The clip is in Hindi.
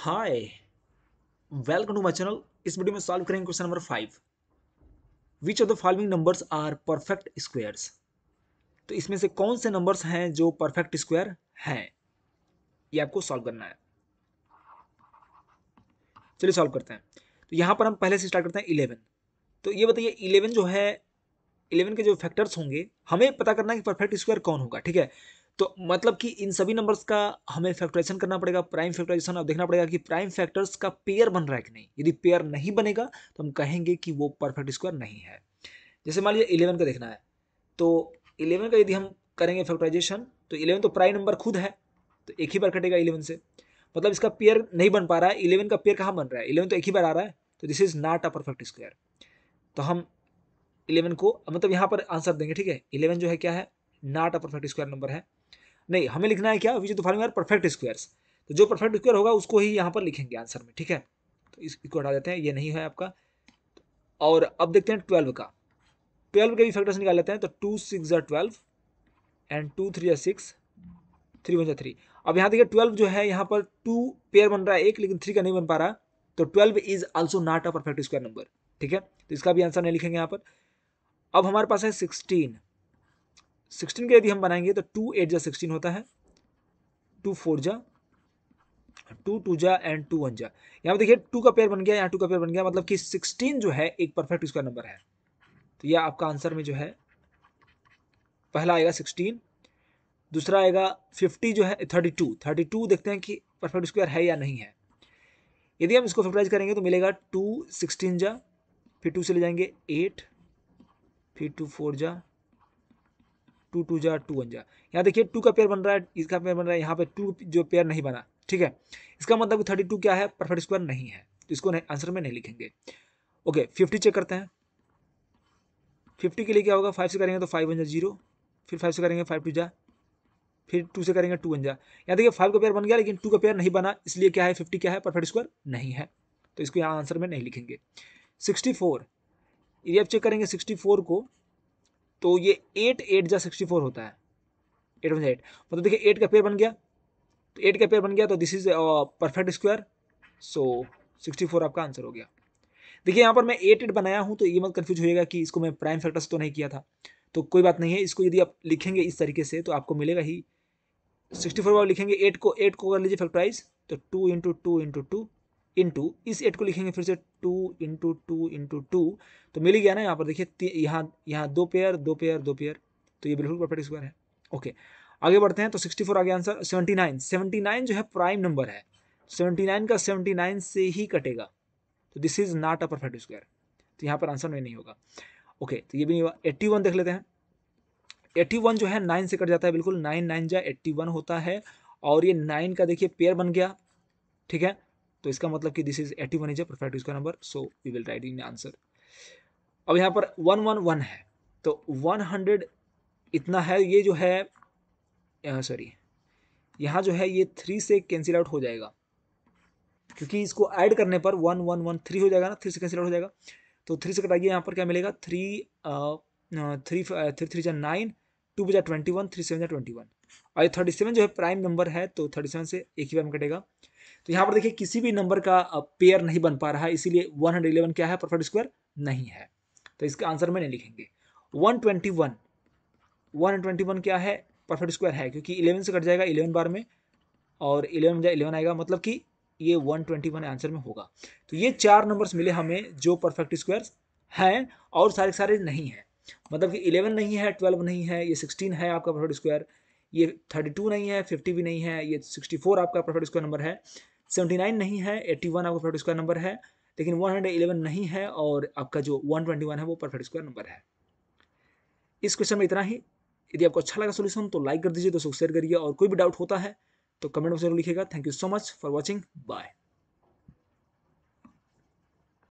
hi welcome to my channel इस वीडियो में सॉल्व करेंगे question number five which of the following numbers are perfect squares तो इसमें से कौन से नंबर्स हैं जो परफेक्ट स्क्वायर हैं ये आपको सॉल्व करना है चलिए सॉल्व करते हैं तो यहाँ पर हम पहले से स्टार्ट करते हैं इलेवन तो ये बताइए इलेवन जो है इलेवन के जो फैक्टर्स होंगे हमें पता करना है कि परफेक्ट स्क्वायर कौन होगा ठीक है तो मतलब कि इन सभी नंबर्स का हमें फैक्टराइजेशन करना पड़ेगा प्राइम फैक्टराइजेशन अब देखना पड़ेगा कि प्राइम फैक्टर्स का पेयर बन रहा है कि नहीं यदि पेयर नहीं बनेगा तो हम कहेंगे कि वो परफेक्ट स्क्वायर नहीं है जैसे मान लीजिए इलेवन का देखना है तो इलेवन का यदि हम करेंगे फैक्टराइजेशन तो इलेवन तो प्राइम नंबर खुद है तो एक ही बार कटेगा इलेवन से मतलब इसका पेयर नहीं बन पा रहा है इलेवन का पेयर कहाँ बन रहा है इलेवन तो एक ही बार आ रहा है तो this is not a perfect square तो हम इलेवन को मतलब यहाँ पर आंसर देंगे ठीक है इलेवन जो है क्या है not a perfect square number है नहीं हमें लिखना है क्या which is the following are perfect squares तो जो परफेक्ट स्क्वायर होगा उसको ही यहाँ पर लिखेंगे आंसर में ठीक है तो इसको हटा देते हैं ये नहीं है आपका और अब देखते हैं ट्वेल्व का ट्वेल्व के भी फैक्टर्स निकाल लेते हैं तो टू सिक्स जर ट्वेल्व एंड टू थ्री या सिक्स थ्री वन जर थ्री अब यहाँ देखिए ट्वेल्व जो है यहाँ पर टू पेयर बन रहा है एक लेकिन थ्री का नहीं बन पा रहा तो twelve is also not a perfect square number ठीक है तो इसका भी आंसर नहीं लिखेंगे यहाँ पर अब हमारे पास है सिक्सटीन सिक्सटीन के यदि हम बनाएंगे तो टू एट जा सिक्सटीन होता है टू फोर जा टू टू जा एंड टू वन जा यहाँ पर देखिए टू का पेयर बन गया यहाँ टू का पेयर बन गया मतलब कि सिक्सटीन जो है एक परफेक्ट उसका नंबर है तो यह आपका आंसर में जो है पहला आएगा सिक्सटीन दूसरा आएगा फिफ्टी जो है थर्टी टू थर्टी टू देखते हैं कि परफेक्ट स्क्वायर है या नहीं है यदि हम इसको फैक्टराइज करेंगे तो मिलेगा टू सिक्सटीन जा फिर टू से ले जाएंगे एट फिर टू फोर जा टू टू जा टू वन जा यहाँ देखिए टू का पेयर बन रहा है इसका पेयर बन रहा है यहाँ पे टू जो पेयर नहीं बना ठीक है इसका मतलब थर्टी टू क्या है परफेक्ट स्क्वायर नहीं है तो इसको आंसर में नहीं लिखेंगे ओके फिफ्टी चेक करते हैं फिफ्टी के लिए क्या होगा फाइव से करेंगे तो फाइव वन जा जीरो फिर फाइव से करेंगे फाइव टू जा फिर टू से करेंगे टू वन जा यहाँ देखिए फाइव का पेयर बन गया लेकिन टू का पेयर नहीं बना इसलिए क्या है फिफ्टी क्या है परफेक्ट स्क्वायर नहीं है तो इसको यहाँ आंसर में नहीं लिखेंगे सिक्सटी फोर यदि आप चेक करेंगे सिक्सटी फोर को तो ये एट एट जा सिक्सटी फोर होता है एट वन एट मतलब देखिए एट का पेयर बन गया तो एट का पेयर बन गया तो this is perfect square so sixty four आपका आंसर हो गया देखिए यहाँ पर मैं एट एट बनाया हूँ तो ये मत कन्फ्यूज होएगा कि इसको मैं प्राइम फैक्टर्स तो नहीं किया था तो कोई बात नहीं है इसको यदि आप लिखेंगे इस तरीके से तो आपको मिलेगा ही सिक्सटी फोर लिखेंगे एट को एट को कर लीजिए फैक्टराइज तो two into two into two into इस एट को लिखेंगे फिर से two into two into two तो मिल गया ना यहाँ पर देखिए यहाँ यहाँ दो पेयर दो पेयर दो पेयर तो ये बिल्कुल परफेक्ट स्क्वायर है ओके आगे बढ़ते हैं तो सिक्सटी फोर आगे answer seventy nine seventy nine जो है प्राइम नंबर है सेवेंटी नाइन का सेवेंटी नाइन से ही कटेगा तो this is not a perfect square तो यहाँ पर आंसर में नहीं होगा ओके तो ये भी नहीं हुआ एट्टी वन देख लेते हैं एट्टी वन जो है नाइन से कट जाता है बिल्कुल नाइन नाइन जा एट्टी वन होता है और ये नाइन का देखिए पेयर बन गया ठीक है तो इसका मतलब कि this is eighty one is perfect इसका number so we will write in answer अब यहाँ पर वन वन वन है तो वन हंड्रेड इतना है ये जो है सॉरी यहाँ जो है ये थ्री से कैंसिल आउट हो जाएगा क्योंकि इसको ऐड करने पर वन वन वन थ्री हो जाएगा ना थ्री से कैंसिल आउट हो जाएगा तो थ्री से कटाइए यहाँ पर क्या मिलेगा थ्री थ्री थ्री थ्री जै नाइन टू बजा ट्वेंटी वन थ्री सेवन जै ट्वेंटी वन और ये थर्टी सेवन जो है प्राइम नंबर है तो थर्टी सेवन से एक ही बार में कटेगा तो यहाँ पर देखिए किसी भी नंबर का पेयर नहीं बन पा रहा है इसीलिए 111 क्या है परफेक्ट स्क्वायर नहीं है तो इसका आंसर में नहीं लिखेंगे 121 121 क्या है परफेक्ट स्क्वायर है क्योंकि 11 से कट जाएगा 11 बार में और 11 में इलेवन आएगा मतलब कि ये 121 आंसर में होगा तो ये चार नंबर्स मिले हमें जो परफेक्ट स्क्वायर हैं और सारे सारे नहीं हैं मतलब कि इलेवन नहीं है ट्वेल्व नहीं है ये सिक्सटीन है आपका परफेक्ट स्क्वायर ये थर्टी टू नहीं है फिफ्टी भी नहीं है ये सिक्सटी फोर आपका परफेक्ट स्क्वायर नंबर है सेवेंटी नाइन नहीं है एट्टी वन आपका परफेक्ट स्क्वायर नंबर है लेकिन वन हंड्रेड इलेवन नहीं है और आपका जो वन ट्वेंटी वन है वो परफेक्ट स्क्वायर नंबर है इस क्वेश्चन में इतना ही यदि आपको अच्छा लगा सोल्यूशन तो लाइक कर दीजिए दोस्तों शेयर करिए और कोई भी डाउट होता है तो कमेंट में जरूर लिखिएगा thank you so much for watching bye